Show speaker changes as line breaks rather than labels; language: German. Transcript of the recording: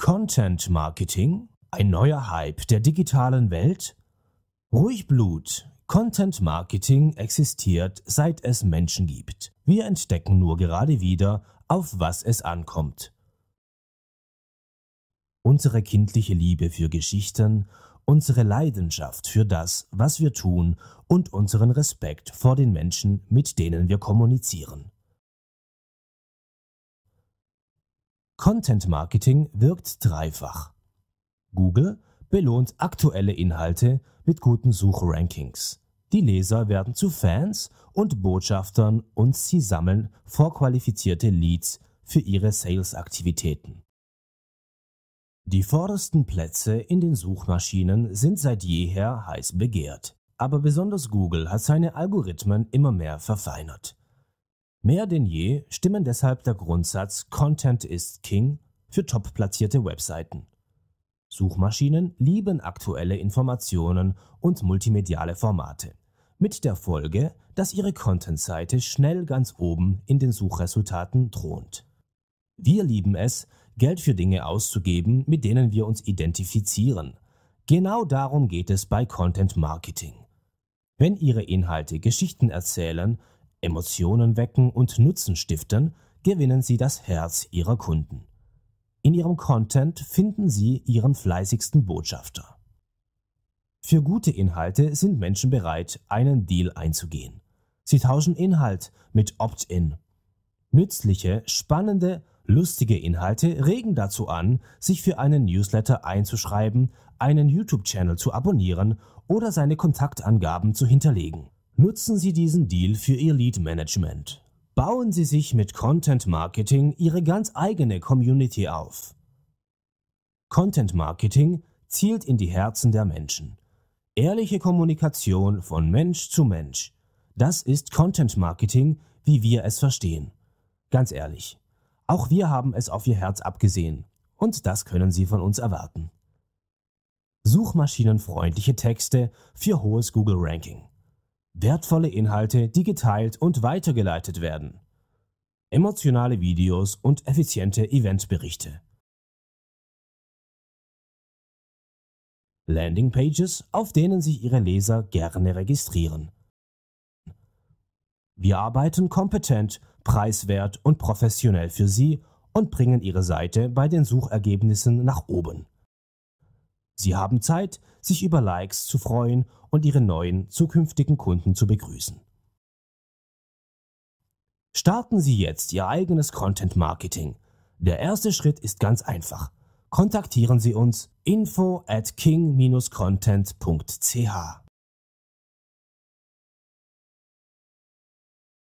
Content Marketing, ein neuer Hype der digitalen Welt? Ruhig Blut, Content Marketing existiert, seit es Menschen gibt. Wir entdecken nur gerade wieder, auf was es ankommt. Unsere kindliche Liebe für Geschichten, unsere Leidenschaft für das, was wir tun und unseren Respekt vor den Menschen, mit denen wir kommunizieren. Content Marketing wirkt dreifach. Google belohnt aktuelle Inhalte mit guten Suchrankings. Die Leser werden zu Fans und Botschaftern und sie sammeln vorqualifizierte Leads für ihre Sales-Aktivitäten. Die vordersten Plätze in den Suchmaschinen sind seit jeher heiß begehrt. Aber besonders Google hat seine Algorithmen immer mehr verfeinert. Mehr denn je stimmen deshalb der Grundsatz Content is King für top-platzierte Webseiten. Suchmaschinen lieben aktuelle Informationen und multimediale Formate, mit der Folge, dass ihre Content-Seite schnell ganz oben in den Suchresultaten thront. Wir lieben es, Geld für Dinge auszugeben, mit denen wir uns identifizieren. Genau darum geht es bei Content Marketing. Wenn Ihre Inhalte Geschichten erzählen, Emotionen wecken und Nutzen stiften, gewinnen Sie das Herz Ihrer Kunden. In Ihrem Content finden Sie Ihren fleißigsten Botschafter. Für gute Inhalte sind Menschen bereit, einen Deal einzugehen. Sie tauschen Inhalt mit Opt-in. Nützliche, spannende, lustige Inhalte regen dazu an, sich für einen Newsletter einzuschreiben, einen YouTube-Channel zu abonnieren oder seine Kontaktangaben zu hinterlegen. Nutzen Sie diesen Deal für Ihr Lead Management. Bauen Sie sich mit Content Marketing Ihre ganz eigene Community auf. Content Marketing zielt in die Herzen der Menschen. Ehrliche Kommunikation von Mensch zu Mensch. Das ist Content Marketing, wie wir es verstehen. Ganz ehrlich, auch wir haben es auf Ihr Herz abgesehen und das können Sie von uns erwarten. Suchmaschinenfreundliche Texte für hohes Google Ranking wertvolle Inhalte, die geteilt und weitergeleitet werden, emotionale Videos und effiziente Eventberichte. Landingpages, auf denen sich Ihre Leser gerne registrieren. Wir arbeiten kompetent, preiswert und professionell für Sie und bringen Ihre Seite bei den Suchergebnissen nach oben. Sie haben Zeit, sich über Likes zu freuen und Ihre neuen zukünftigen Kunden zu begrüßen. Starten Sie jetzt Ihr eigenes Content Marketing. Der erste Schritt ist ganz einfach. Kontaktieren Sie uns info at king-content.ch.